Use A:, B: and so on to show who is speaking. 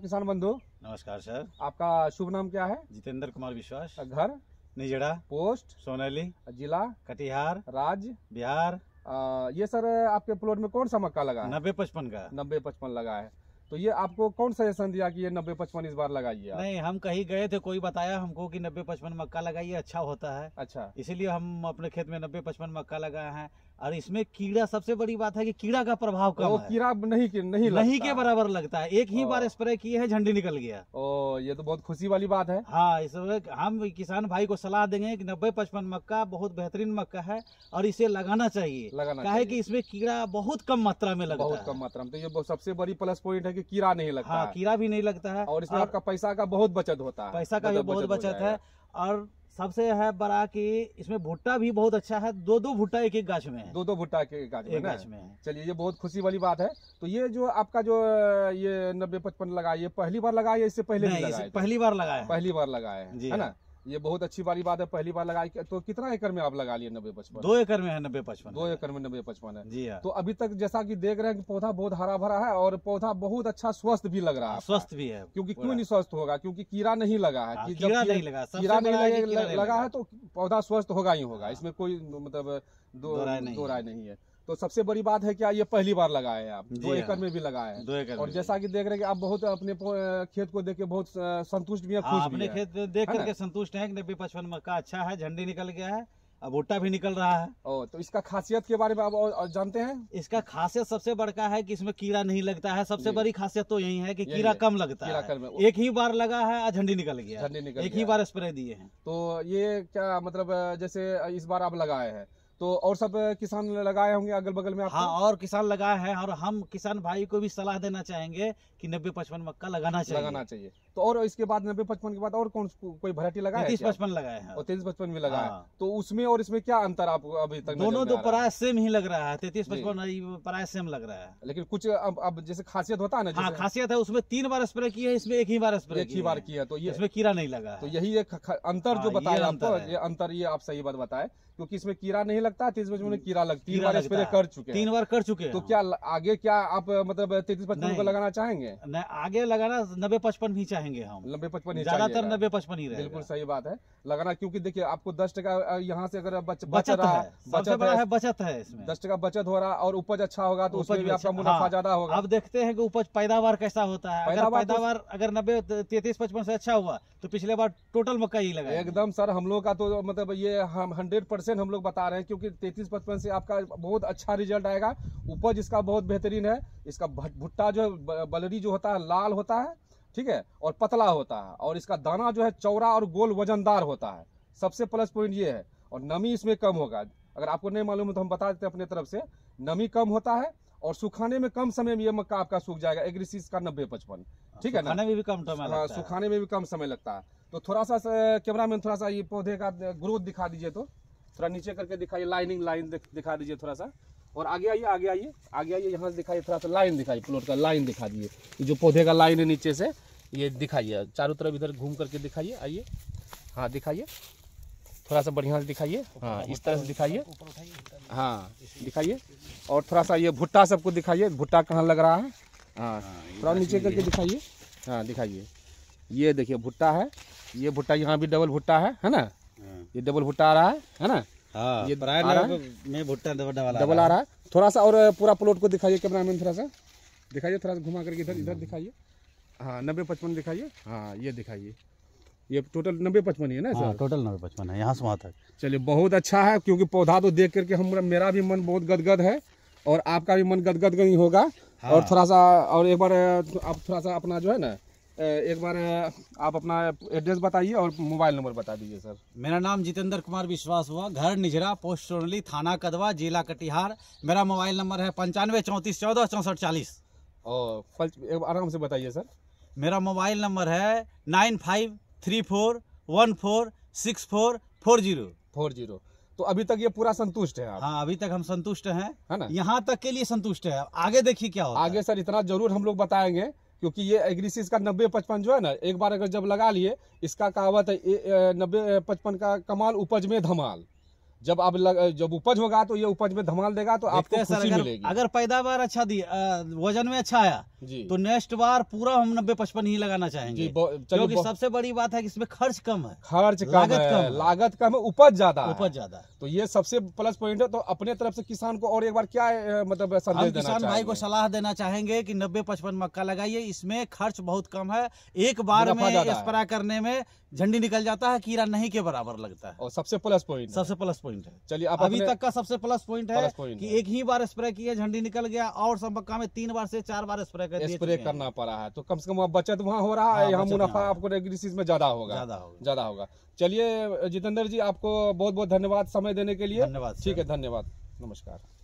A: किसान बंधु नमस्कार सर आपका शुभ नाम क्या है जितेंद्र कुमार विश्वास घर निजड़ा पोस्ट सोनेली जिला कटिहार राज्य बिहार आ, ये सर आपके प्लॉट में कौन सा मक्का लगा नब्बे पचपन का नब्बे पचपन लगा है तो ये आपको कौन सजेशन दिया कि ये नब्बे पचपन इस बार लगाइए नहीं हम कहीं गए थे कोई बताया हमको कि नब्बे पचपन मक्का लगाइए अच्छा होता है अच्छा इसीलिए हम अपने खेत में नब्बे पचपन मक्का लगाए हैं और इसमें कीड़ा सबसे बड़ी बात है कि कीड़ा का प्रभाव कम है कीड़ा नहीं के, नहीं नहीं के बराबर लगता है एक ही बार स्प्रे किए हैं झंडी निकल गया ओ ये तो बहुत खुशी वाली बात है हाँ इस हम किसान भाई को सलाह देंगे कि नब्बे पचपन मक्का बहुत बेहतरीन मक्का है और इसे लगाना चाहिए लगाना कहे की इसमें कीड़ा बहुत कम मात्रा में लगता बहुत कम मात्रा में तो ये सबसे बड़ी प्लस पॉइंट है की कीड़ा नहीं लगता हाँ, कीड़ा भी नहीं लगता है और इसमें आपका पैसा का बहुत बचत होता है पैसा का भी बहुत बचत है और सबसे है बड़ा कि इसमें भुट्टा भी बहुत अच्छा है दो दो भुट्टा एक एक गाछ में है दो दो भुट्टा एक एक गाछ में गाछ में है चलिए ये बहुत खुशी वाली बात है तो ये जो आपका जो ये नब्बे पचपन लगा ये पहली बार लगाया इससे पहले नहीं, लगाया पहली बार लगाया पहली बार लगाया है ना हाँ। ये बहुत अच्छी वाली बात है पहली बार लगाई तो कितना एकड़ में आप लगा लिए नब्बे पचपन दो एकड़ में है नब्बे पचपन दो एकड़ में नब्बे पचपन है जी हाँ। तो अभी तक जैसा कि देख रहे हैं कि पौधा बहुत हरा भरा है और पौधा बहुत अच्छा स्वस्थ भी लग रहा है स्वस्थ भी है क्योंकि क्यों नहीं स्वस्थ होगा क्योंकि कीड़ा नहीं लगा है हाँ, कीड़ा नहीं लगा कीड़ा नहीं लगा है तो पौधा स्वस्थ होगा ही होगा हाँ। इसमें कोई मतलब दो राय नहीं है तो सबसे बड़ी बात है क्या ये पहली बार लगाए हैं आप दो हाँ। एकड़ में भी लगाए दो एकड़ और जैसा कि देख रहे हैं आप बहुत अपने खेत को देख के बहुत संतुष्ट भी है खुश अपने खेत देख करके संतुष्ट है पचपन मक्का अच्छा है झंडी निकल गया है अब भुट्टा भी निकल रहा है ओ, तो इसका खासियत के बारे में आप और जानते हैं इसका खासियत सबसे बड़का है कि इसमें कीड़ा नहीं लगता है सबसे बड़ी खासियत तो यही है कि कीड़ा कम लगता है कम एक ही बार लगा है झंडी निकल गया झंडी निकल एक ही बार स्प्रे दिए हैं तो ये क्या मतलब जैसे इस बार आप लगाए हैं तो और सब किसान लगाए होंगे अगल बगल में आपको? हाँ और किसान लगाए हैं और हम किसान भाई को भी सलाह देना चाहेंगे कि नब्बे पचपन मक्का लगाना चाहिए लगाना चाहिए तो और इसके बाद नब्बे पचपन के बाद और कौन कोई वरायटी लगाए तीस पचपन लगाए हैं और तेईस पचपन भी लगाए हाँ। तो उसमें और इसमें क्या अंतर आपको अभी तक दोनों तो प्राय सेम ही लग रहा है तेतीस पचपन प्राय सेम लग रहा है लेकिन कुछ अब अब जैसे खासियत होता है ना हाँ, खासियत है उसमें तीन बार स्प्रे की है इसमें एक ही बार स्प्रे एक ही बार किया तो ये इसमें कीड़ा नहीं लगा तो यही एक अंतर जो हाँ, बताया अंतर ये आप सही बात बताए क्योंकि इसमें कीड़ा नहीं लगा लगता है तेईस पचपन में कीड़ा लगती है तीन बार कर चुके तीन बार कर चुके तो क्या आगे क्या आप मतलब तैतीस पचपन को लगाना चाहेंगे आगे लगाना नब्बे पचपन ही चाहेंगे हम नब्बे पचपन ज्यादातर नब्बे पचपन ही बिल्कुल सही बात है लगाना क्योंकि देखिए आपको दस टका यहाँ से अगर बचत है बचत है बचत है इसमें दस टका बचत हो रहा और उपज अच्छा होगा तो उसमें भी आपका अच्छा। मुनाफा हाँ। ज्यादा होगा आप देखते हैं कि उपज पैदावार कैसा होता है अगर तो पैदावार अगर नब्बे तैतीस पचपन से अच्छा हुआ तो पिछले बार टोटल मक्का ही लगा एकदम सर हम लोग का तो मतलब ये हम हंड्रेड परसेंट हम लोग बता रहे हैं क्योंकि तैतीस पचपन से आपका बहुत अच्छा रिजल्ट आएगा उपज इसका बहुत बेहतरीन है इसका भुट्टा जो बलरी जो होता है लाल होता है ठीक है और पतला होता है और इसका दाना जो है चौड़ा और गोल वजनदार होता है सबसे प्लस पॉइंट ये है और नमी इसमें कम होगा अगर आपको नहीं मालूम है तो हम बता देते हैं अपने तरफ से नमी कम होता है और सुखाने में कम समय में ये मक्का आपका सूख जाएगा एग्रीसीज का नब्बे पचपन ठीक है ना में भी कम समय हाँ, सुखाने में भी कम समय लगता है तो थोड़ा सा कैमरा मैन थोड़ा सा ये पौधे का ग्रोथ दिखा दीजिए तो थोड़ा नीचे करके दिखाइए लाइनिंग लाइन दिखा दीजिए थोड़ा सा और आगे आइए आगे आइए आगे आइए यहाँ से दिखाइए थोड़ा सा लाइन दिखाइए प्लॉट का लाइन दिखा दिए जो पौधे का लाइन है नीचे से ये दिखाइए चारों तरफ इधर घूम करके दिखाइए आइए हाँ दिखाइए थोड़ा सा बढ़िया से दिखाइए हाँ इस तरह से दिखाइए हाँ दिखाइए और थोड़ा सा ये भुट्टा सबको दिखाइए भुट्टा कहाँ लग रहा है हाँ थोड़ा नीचे करके दिखाइए हाँ दिखाइए ये देखिए भुट्टा है ये भुट्टा यहाँ भी डबल भुट्टा है है ना ये डबल भुट्टा आ रहा है है ना हाँ, ये है में भुट्टा तो डबल डबल आ रहा है थोड़ा सा और पूरा प्लॉट को दिखाइए कैमरा मैन थोड़ा सा दिखाइए थोड़ा सा घुमा करके इधर इधर दिखाइए हाँ नब्बे पचपन दिखाइए हाँ ये दिखाइए ये टोटल नब्बे पचपन ही है ना सर टोटल हाँ, नब्बे पचपन है यहाँ से वहाँ तक चलिए बहुत अच्छा है क्योंकि पौधा तो देख करके हम मेरा भी मन बहुत गदगद है और आपका भी मन गदगद नहीं होगा हाँ। और थोड़ा सा और एक बार आप थोड़ा सा अपना जो है ना एक बार आप अपना एड्रेस बताइए और मोबाइल नंबर बता दीजिए सर मेरा नाम जितेंद्र कुमार विश्वास हुआ घर निजरा पोस्ट सोनली थाना कदवा जिला कटिहार मेरा मोबाइल नंबर है पंचानवे चौंतीस चौदह चौंसठ चालीस और आराम से बताइए सर मेरा मोबाइल नंबर है nine five three four one four six four four zero four zero तो अभी तक ये पूरा संतुष्ट है आप हाँ अभी तक हम संतुष्ट हैं है ना यहाँ तक के लिए संतुष्ट है आगे देखिए क्या हो आगे सर इतना जरूर हम लोग बताएंगे क्योंकि ये एग्रीसीज का नब्बे पचपन जो है ना एक बार अगर जब लगा लिए इसका कहावत है नब्बे पचपन का कमाल उपज में धमाल जब आप लग, जब उपज होगा तो ये उपज में धमाल देगा तो आपको खुशी अगर, मिलेगी अगर पैदावार अच्छा दी वजन में अच्छा आया तो नेक्स्ट बार पूरा हम नब्बे पचपन ही लगाना चाहेंगे क्योंकि सबसे बड़ी बात है कि इसमें खर्च कम है खर्च कम लागत है, कम लागत कम है उपज ज्यादा उपज ज्यादा तो ये सबसे प्लस पॉइंट है तो अपने तरफ से किसान को और एक बार क्या मतलब किसान भाई को सलाह देना चाहेंगे की नब्बे पचपन मक्का लगाइए इसमें खर्च बहुत कम है एक बार स्प्रा करने में झंडी निकल जाता है कीड़ा नहीं के बराबर लगता है और सबसे प्लस पॉइंट सबसे प्लस पॉइंट पॉइंट है चलिए आप अभी तक का सबसे प्लस पॉइंट है पॉइंट कि एक ही बार स्प्रे किया झंडी निकल गया और सब मक्का में तीन बार से चार बार स्प्रे कर स्प्रे करना पड़ा है तो कम से कम बचत वहाँ हो रहा है हाँ, यहाँ मुनाफा आपको में ज्यादा होगा ज्यादा होगा चलिए जितेंद्र जी आपको बहुत बहुत धन्यवाद समय देने के लिए धन्यवाद ठीक है धन्यवाद नमस्कार